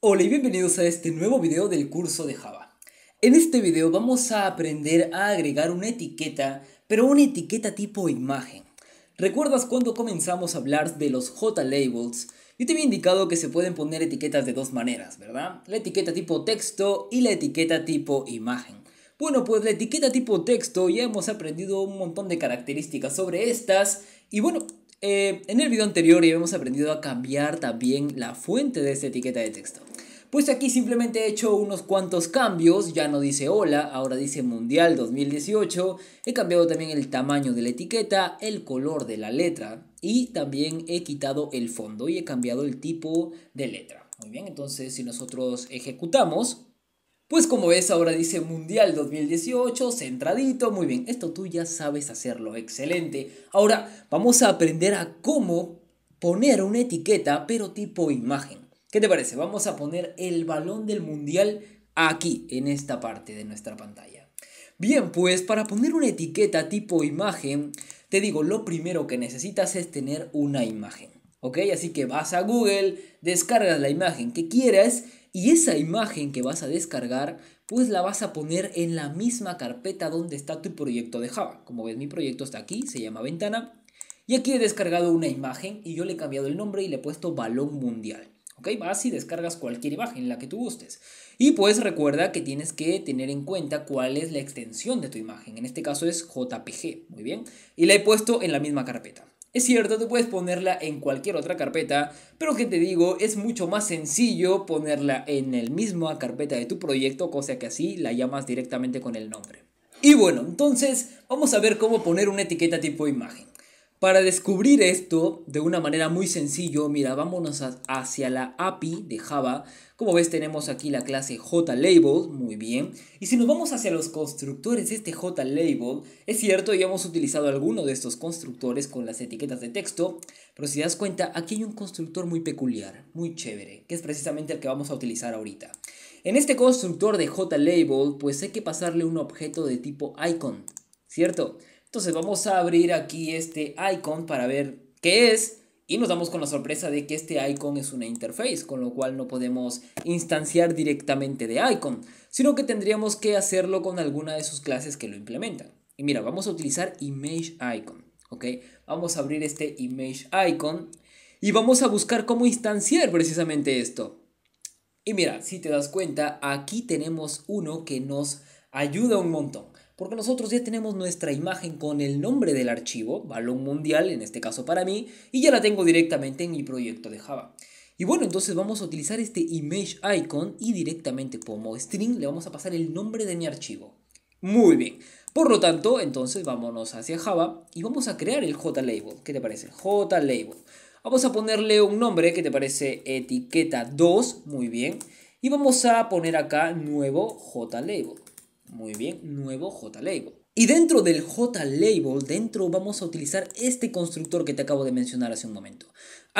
Hola y bienvenidos a este nuevo video del curso de Java. En este video vamos a aprender a agregar una etiqueta, pero una etiqueta tipo imagen. ¿Recuerdas cuando comenzamos a hablar de los J-Labels? Yo te había indicado que se pueden poner etiquetas de dos maneras, ¿verdad? La etiqueta tipo texto y la etiqueta tipo imagen. Bueno, pues la etiqueta tipo texto ya hemos aprendido un montón de características sobre estas y bueno, eh, en el video anterior ya hemos aprendido a cambiar también la fuente de esta etiqueta de texto. Pues aquí simplemente he hecho unos cuantos cambios, ya no dice hola, ahora dice Mundial 2018, he cambiado también el tamaño de la etiqueta, el color de la letra y también he quitado el fondo y he cambiado el tipo de letra. Muy bien, entonces si nosotros ejecutamos, pues como ves, ahora dice Mundial 2018, centradito, muy bien, esto tú ya sabes hacerlo, excelente. Ahora vamos a aprender a cómo poner una etiqueta, pero tipo imagen. ¿Qué te parece? Vamos a poner el balón del Mundial aquí, en esta parte de nuestra pantalla. Bien, pues para poner una etiqueta tipo imagen, te digo, lo primero que necesitas es tener una imagen. ¿Ok? Así que vas a Google, descargas la imagen que quieras y esa imagen que vas a descargar, pues la vas a poner en la misma carpeta donde está tu proyecto de Java. Como ves, mi proyecto está aquí, se llama Ventana, y aquí he descargado una imagen y yo le he cambiado el nombre y le he puesto Balón Mundial. ¿Ok? Vas y descargas cualquier imagen, la que tú gustes. Y pues recuerda que tienes que tener en cuenta cuál es la extensión de tu imagen. En este caso es JPG, muy bien. Y la he puesto en la misma carpeta. Es cierto, tú puedes ponerla en cualquier otra carpeta, pero que te digo, es mucho más sencillo ponerla en el mismo carpeta de tu proyecto, cosa que así la llamas directamente con el nombre. Y bueno, entonces vamos a ver cómo poner una etiqueta tipo imagen. Para descubrir esto de una manera muy sencillo, mira, vámonos hacia la API de Java. Como ves, tenemos aquí la clase JLabel, muy bien. Y si nos vamos hacia los constructores de este JLabel, es cierto, ya hemos utilizado alguno de estos constructores con las etiquetas de texto, pero si das cuenta, aquí hay un constructor muy peculiar, muy chévere, que es precisamente el que vamos a utilizar ahorita. En este constructor de JLabel, pues hay que pasarle un objeto de tipo icon, ¿cierto? Entonces vamos a abrir aquí este icon para ver qué es y nos damos con la sorpresa de que este icon es una interface, con lo cual no podemos instanciar directamente de icon, sino que tendríamos que hacerlo con alguna de sus clases que lo implementan. Y mira, vamos a utilizar image icon, ¿ok? Vamos a abrir este image icon y vamos a buscar cómo instanciar precisamente esto. Y mira, si te das cuenta, aquí tenemos uno que nos ayuda un montón porque nosotros ya tenemos nuestra imagen con el nombre del archivo, balón mundial en este caso para mí, y ya la tengo directamente en mi proyecto de Java. Y bueno, entonces vamos a utilizar este image icon y directamente como string le vamos a pasar el nombre de mi archivo. Muy bien. Por lo tanto, entonces vámonos hacia Java y vamos a crear el JLabel. ¿Qué te parece? JLabel. Vamos a ponerle un nombre que te parece etiqueta 2. Muy bien. Y vamos a poner acá nuevo JLabel. Muy bien, nuevo JLabel. Y dentro del JLabel, dentro vamos a utilizar este constructor que te acabo de mencionar hace un momento.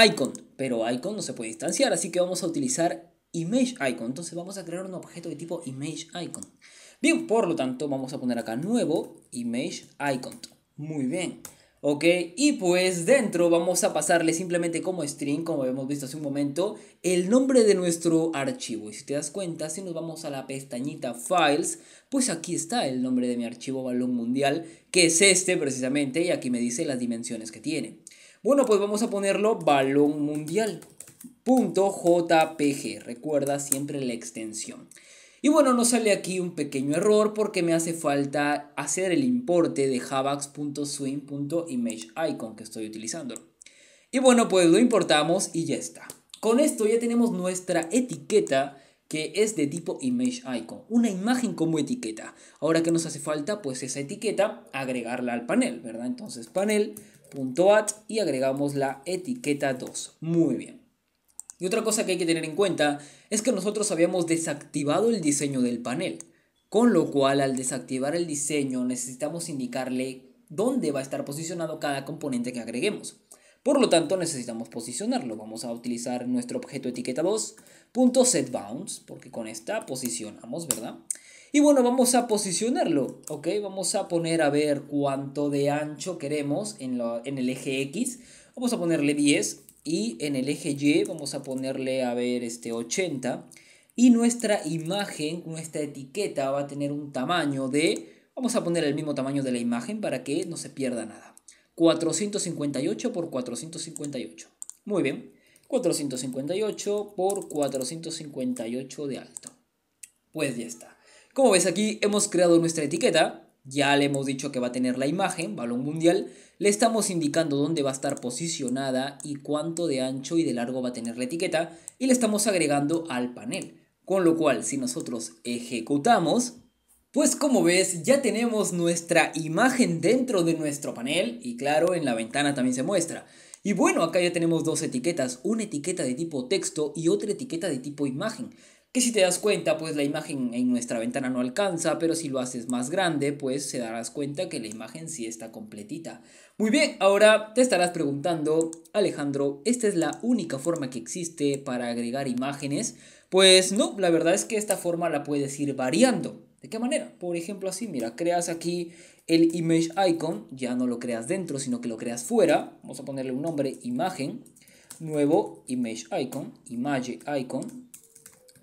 Icon, pero icon no se puede instanciar así que vamos a utilizar image icon. Entonces vamos a crear un objeto de tipo image icon. Bien, por lo tanto, vamos a poner acá nuevo image icon. Muy bien. ¿ok? Y pues dentro vamos a pasarle simplemente como string, como hemos visto hace un momento, el nombre de nuestro archivo. Y si te das cuenta, si nos vamos a la pestañita Files, pues aquí está el nombre de mi archivo balón mundial, que es este precisamente, y aquí me dice las dimensiones que tiene. Bueno, pues vamos a ponerlo balón recuerda siempre la extensión. Y bueno, nos sale aquí un pequeño error porque me hace falta hacer el importe de javax.swing.imageIcon que estoy utilizando. Y bueno, pues lo importamos y ya está. Con esto ya tenemos nuestra etiqueta que es de tipo ImageIcon, una imagen como etiqueta. Ahora que nos hace falta, pues esa etiqueta, agregarla al panel, ¿verdad? Entonces panel.at y agregamos la etiqueta 2. Muy bien. Y otra cosa que hay que tener en cuenta es que nosotros habíamos desactivado el diseño del panel, con lo cual al desactivar el diseño necesitamos indicarle dónde va a estar posicionado cada componente que agreguemos. Por lo tanto, necesitamos posicionarlo. Vamos a utilizar nuestro objeto etiqueta 2.setBounds, porque con esta posicionamos, ¿verdad? Y bueno, vamos a posicionarlo, ¿ok? Vamos a poner a ver cuánto de ancho queremos en, en el eje X. Vamos a ponerle 10 y en el eje Y vamos a ponerle, a ver, este 80 y nuestra imagen, nuestra etiqueta va a tener un tamaño de, vamos a poner el mismo tamaño de la imagen para que no se pierda nada, 458 por 458. Muy bien, 458 por 458 de alto. Pues ya está. Como ves aquí hemos creado nuestra etiqueta ya le hemos dicho que va a tener la imagen, balón mundial. Le estamos indicando dónde va a estar posicionada y cuánto de ancho y de largo va a tener la etiqueta. Y le estamos agregando al panel. Con lo cual, si nosotros ejecutamos, pues como ves, ya tenemos nuestra imagen dentro de nuestro panel y claro, en la ventana también se muestra. Y bueno, acá ya tenemos dos etiquetas, una etiqueta de tipo texto y otra etiqueta de tipo imagen y si te das cuenta, pues la imagen en nuestra ventana no alcanza, pero si lo haces más grande, pues se darás cuenta que la imagen sí está completita. Muy bien, ahora te estarás preguntando, Alejandro, ¿esta es la única forma que existe para agregar imágenes? Pues no, la verdad es que esta forma la puedes ir variando. ¿De qué manera? Por ejemplo, así, mira, creas aquí el image icon, ya no lo creas dentro, sino que lo creas fuera. Vamos a ponerle un nombre, imagen, nuevo image icon, image icon,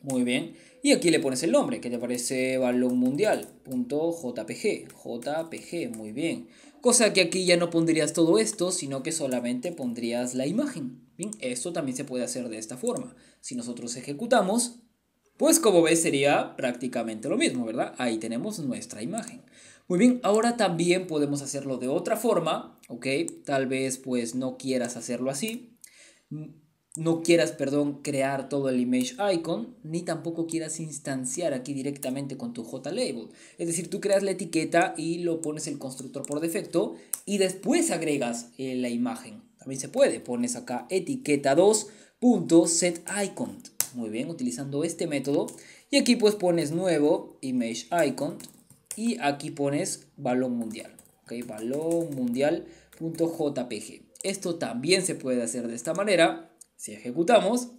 muy bien. Y aquí le pones el nombre, que te aparece balón mundial, .jpg, jpg, muy bien. Cosa que aquí ya no pondrías todo esto, sino que solamente pondrías la imagen. Bien, esto también se puede hacer de esta forma. Si nosotros ejecutamos, pues como ves sería prácticamente lo mismo, ¿verdad? Ahí tenemos nuestra imagen. Muy bien, ahora también podemos hacerlo de otra forma, ¿ok? Tal vez pues no quieras hacerlo así no quieras, perdón, crear todo el image icon, ni tampoco quieras instanciar aquí directamente con tu JLabel. Es decir, tú creas la etiqueta y lo pones el constructor por defecto y después agregas eh, la imagen. También se puede, pones acá etiqueta 2.setIcon. Muy bien, utilizando este método. Y aquí pues pones nuevo image icon y aquí pones balón mundial. Ok, balón mundial.jpg. Esto también se puede hacer de esta manera si ejecutamos,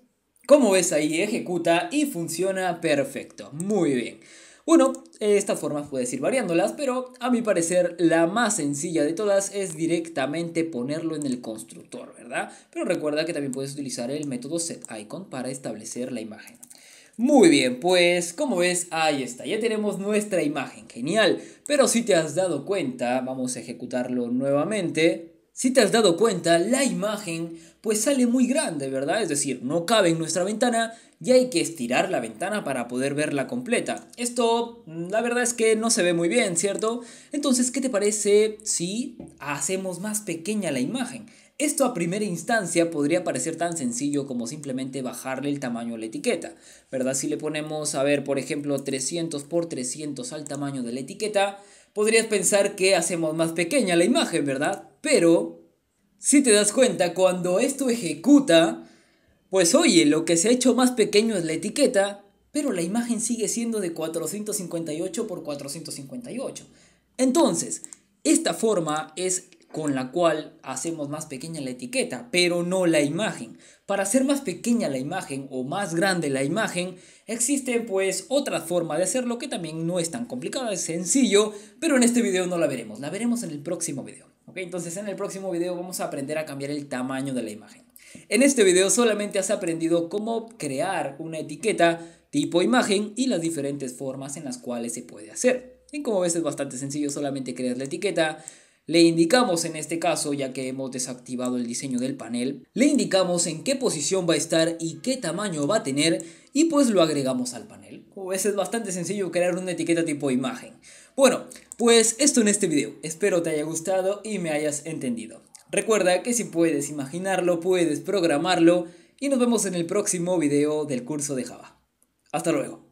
como ves ahí, ejecuta y funciona perfecto. Muy bien. Bueno, eh, esta forma puedes ir variándolas, pero a mi parecer la más sencilla de todas es directamente ponerlo en el constructor, ¿verdad? Pero recuerda que también puedes utilizar el método setIcon para establecer la imagen. Muy bien, pues como ves, ahí está, ya tenemos nuestra imagen, genial. Pero si te has dado cuenta, vamos a ejecutarlo nuevamente. Si te has dado cuenta, la imagen pues sale muy grande, ¿verdad? Es decir, no cabe en nuestra ventana y hay que estirar la ventana para poder verla completa. Esto, mm, la verdad es que no se ve muy bien, ¿cierto? Entonces, ¿qué te parece si hacemos más pequeña la imagen? Esto a primera instancia podría parecer tan sencillo como simplemente bajarle el tamaño a la etiqueta, ¿verdad? Si le ponemos, a ver, por ejemplo, 300 x 300 al tamaño de la etiqueta, podrías pensar que hacemos más pequeña la imagen, ¿verdad? Pero, si te das cuenta, cuando esto ejecuta, pues oye, lo que se ha hecho más pequeño es la etiqueta, pero la imagen sigue siendo de 458 por 458. Entonces, esta forma es con la cual hacemos más pequeña la etiqueta, pero no la imagen. Para hacer más pequeña la imagen o más grande la imagen, existe pues otra forma de hacerlo que también no es tan complicada, es sencillo, pero en este video no la veremos, la veremos en el próximo video. Entonces en el próximo video vamos a aprender a cambiar el tamaño de la imagen. En este video solamente has aprendido cómo crear una etiqueta tipo imagen y las diferentes formas en las cuales se puede hacer. Y como ves es bastante sencillo, solamente crear la etiqueta, le indicamos en este caso, ya que hemos desactivado el diseño del panel, le indicamos en qué posición va a estar y qué tamaño va a tener y pues lo agregamos al panel. Como pues es bastante sencillo crear una etiqueta tipo imagen. Bueno, pues esto en este video. Espero te haya gustado y me hayas entendido. Recuerda que si puedes imaginarlo, puedes programarlo y nos vemos en el próximo video del curso de Java. Hasta luego.